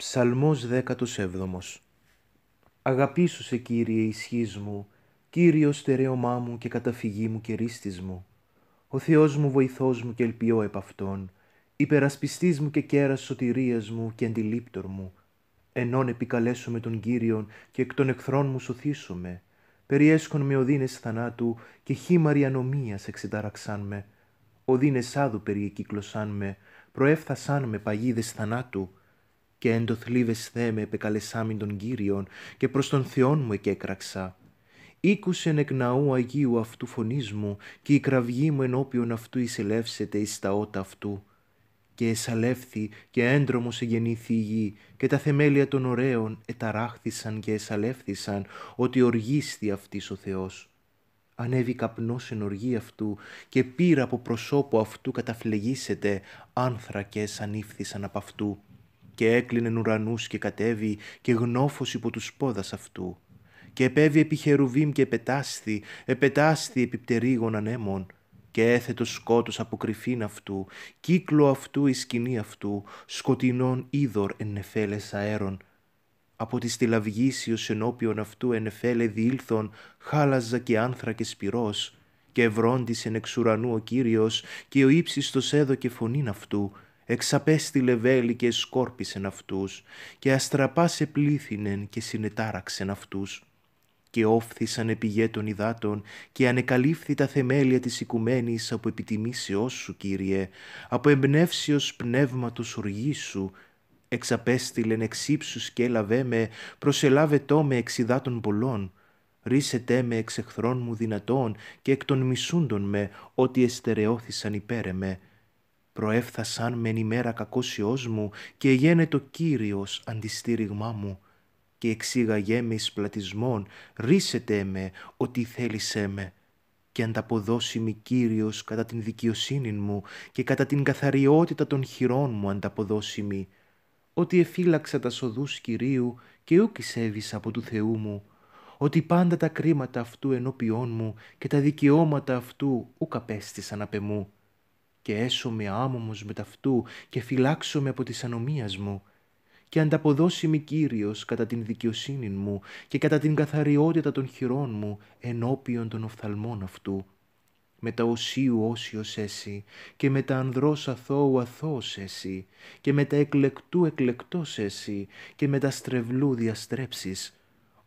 Ψαλμός 17 Αγαπήσουσε Κύριε ισχύς μου, Κύριος στερέωμά μου και καταφυγή μου και ρίστης μου. Ο Θεός μου βοηθός μου και ελπιώ επ' αυτόν, υπερασπιστής μου και κέρας σωτηρίας μου και αντιλήπτορ μου. Ενών επικαλέσουμε τον Κύριον και εκ των εχθρών μου σωθήσουμε. περιέσκον με οδύνες θανάτου και χήμαρη ανομίας εξεταραξάν με. Οδύνες άδου περιεκύκλωσάν με, προέφθασάν με παγίδες θανάτου και το θλίβες με επεκαλεσάμιν τον Κύριον και προς τον Θεόν μου εκέκραξα. Ήκουσεν εκ ναού Αγίου αυτού φωνής μου και η κραυγή μου ενώπιον αυτού εισελεύσεται εις τα ότα αυτού. Και εσαλεύθη και έντρομος εγεννήθη η γη και τα θεμέλια των ωραίων εταράχθησαν και εσαλεύθησαν ότι οργίσθη αυτής ο Θεός. Ανέβη καπνός εν οργή αυτού και πήρα από προσώπου αυτού καταφλεγίσεται άνθρακες ανήφθησαν από αυτού και έκλεινε ουρανούς και κατέβη και γνώφος υπό τους πόδας αυτού. Και επέβη επί χερουβήμ και επετάσθη, επετάσθη επί πτερήγων ανέμων και έθετο σκότος από αυτού, κύκλο αυτού η σκηνή αυτού, σκοτεινών είδωρ ενεφέλες αέρων. Από τη στυλαυγήσιος ενώπιον αυτού εν ενεφέλε διήλθον, χάλαζα και άνθρα και πυρός, και εν εξ ουρανού ο Κύριος, και ο ύψιστος έδωκε φωνήν αυτού, εξαπέστειλε βέλη και σκόρπισεν αυτούς, και αστραπάς επλήθηνεν και συνετάραξεν αυτούς. Και όφθησαν επιγέ των υδάτων, και ανεκαλύφθη τα θεμέλια της οικουμένης από επιτιμήσεώς σου, Κύριε, από πνεύμα πνεύματος οργής σου, εξαπέστειλεν εξύψους και έλαβέ με, προσελάβε τό με υδάτων πολλών, Ρίσετε με εξ εχθρών μου δυνατών και εκ των μισούντων με, ότι εστερεώθησαν υπέρε προέφθασαν μεν ημέρα κακόσιος μου και το Κύριος αντιστήριγμά μου και εξήγαγέ με εις πλατισμών, ρίσετε με ότι θέλησέ με και ανταποδώσει μη Κύριος κατά την δικαιοσύνη μου και κατά την καθαριότητα των χειρών μου ανταποδώσει ότι εφύλαξα τα σοδούς Κυρίου και ούκ από του Θεού μου, ότι πάντα τα κρίματα αυτού ενώπιόν μου και τα δικαιώματα αυτού ούκ απέστησαν απ' εμού και έσω με άμωμος με ταυτού και φυλάξω με από τις ανομίας μου και ανταποδώσει μη Κύριος κατά την δικαιοσύνη μου και κατά την καθαριότητα των χειρών μου ενώπιον των οφθαλμών αυτού. Με τα οσίου όσιος εσύ και με τα ανδρός αθώου αθώος εσύ και με τα εκλεκτού εκλεκτός εσύ και με τα στρεβλού διαστρέψεις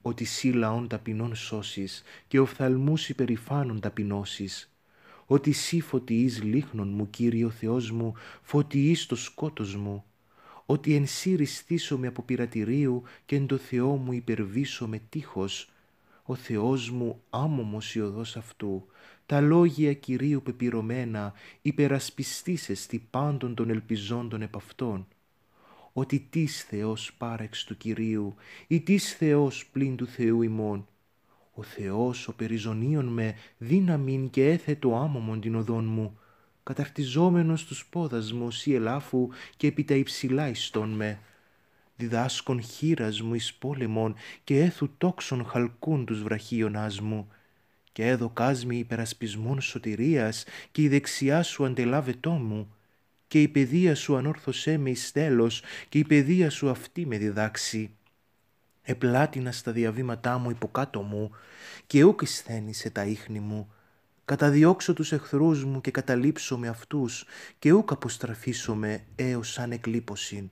ότι σύ ταπεινών σώσεις και οφθαλμούς υπερηφάνων ταπεινώσεις ότι σύ φωτιείς λίχνον μου, Κύριο Θεός μου, φωτιείς το σκότος μου, ότι εν συριστήσω με από πειρατηρίου και εν το Θεό μου υπερβήσω με τείχος, ο Θεός μου άμωμος η οδός αυτού, τα λόγια Κυρίου πεπυρωμένα στη πάντων των ελπιζόντων επ' αυτών. Ότι της Θεός πάρεξ του Κυρίου, ή της Θεός πλην του Θεού ημών, ο Θεός ο περιζωνίων με δύναμην και έθετο άμωμον την οδόν μου, καταρτιζόμενος τους πόδας μου ως ελάφου και επί τα υψηλά ιστών με. Διδάσκον χείρας μου εις πόλεμον και έθου τόξων χαλκούν τους βραχίωνάς μου. Και κάσμι υπερασπισμών σωτηρίας και η δεξιά σου αντελάβετό μου. Και η παιδεία σου ανόρθωσέ με εις τέλος και η παιδεία σου αυτή με διδάξει Επλάτηνα στα διαβήματά μου υποκάτω μου και ούκ σε τα ίχνη μου. Καταδιώξω τους εχθρούς μου και καταλήψω με αυτούς και ούκ αποστραφίσω με έως σαν εκλήπωσιν.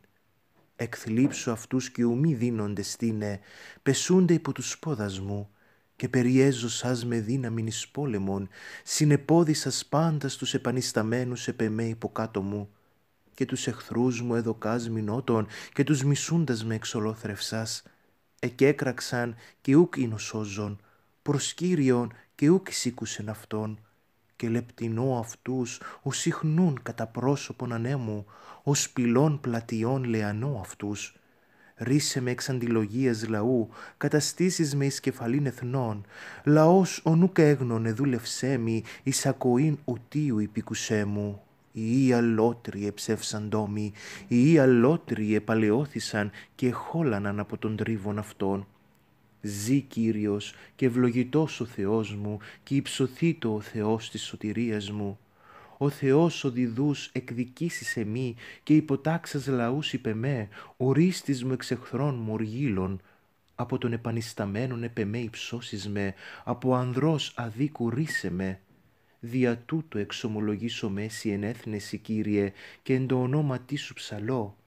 Εκθλίψω αυτούς και ουμή δίνονται στήνε, πεσούνται υπό τους πόδας μου και περιέζω σας με δύναμιν εις πόλεμον, συνεπόδη πάντα στους επανισταμένους επεμέ υποκάτω μου και τους εχθρούς μου εδωκάς μηνότων και τους μισούντας με εξολόθρευσας εκέκραξαν και ούκ ειν προσκύριον και ούκ σήκουσεν αυτόν, και λεπτινό αυτούς ως συχνούν κατά πρόσωπον ανέμου, ως πυλών πλατιών λεανό αυτούς. Ρίσε με εξαντιλογίες λαού, καταστήσεις με κεφαλήν εθνών, λαός ο νουκ έγνωνε δούλευσέ μη, ουτίου υπηκουσέ μου. Οι ή αλότριοι εψεύσαν τόμοι, οι αλότριοι επαλαιώθησαν και χόλαναν από τον τρίβον αυτόν. Ζή Κύριος και ευλογητός ο Θεός μου και υψωθεί το ο Θεός της σωτηρίας μου. Ο Θεός ο διδούς εκδικήσεις μη και υποτάξας λαούς με, ορίστης μου εξεχθρών μου οργήλων. Από τον επανισταμένον επεμέ υψώσεις με, από ανδρός αδίκου ρίσε με δια τούτο εξομολογήσω μέση εν έθνεση, Κύριε, και εν το ονόματί σου ψαλώ,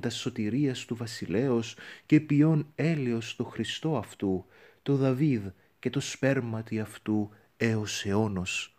τας σωτηρίας του βασιλέως και ποιόν έλεος το Χριστό αυτού, το Δαβίδ και το σπέρματι αυτού έως αιώνος.